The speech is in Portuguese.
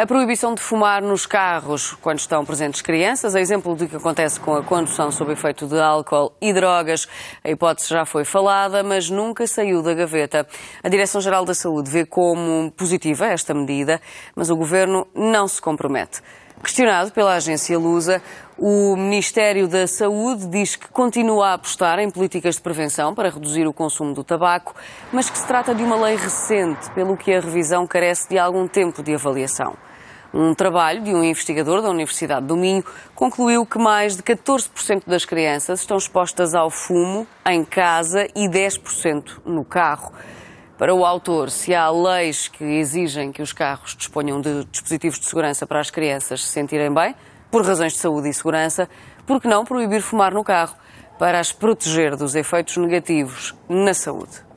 A proibição de fumar nos carros quando estão presentes crianças, a é exemplo do que acontece com a condução sob efeito de álcool e drogas. A hipótese já foi falada, mas nunca saiu da gaveta. A Direção-Geral da Saúde vê como positiva esta medida, mas o governo não se compromete. Questionado pela agência Lusa, o Ministério da Saúde diz que continua a apostar em políticas de prevenção para reduzir o consumo do tabaco, mas que se trata de uma lei recente, pelo que a revisão carece de algum tempo de avaliação. Um trabalho de um investigador da Universidade do Minho concluiu que mais de 14% das crianças estão expostas ao fumo em casa e 10% no carro. Para o autor, se há leis que exigem que os carros disponham de dispositivos de segurança para as crianças se sentirem bem, por razões de saúde e segurança, por que não proibir fumar no carro para as proteger dos efeitos negativos na saúde?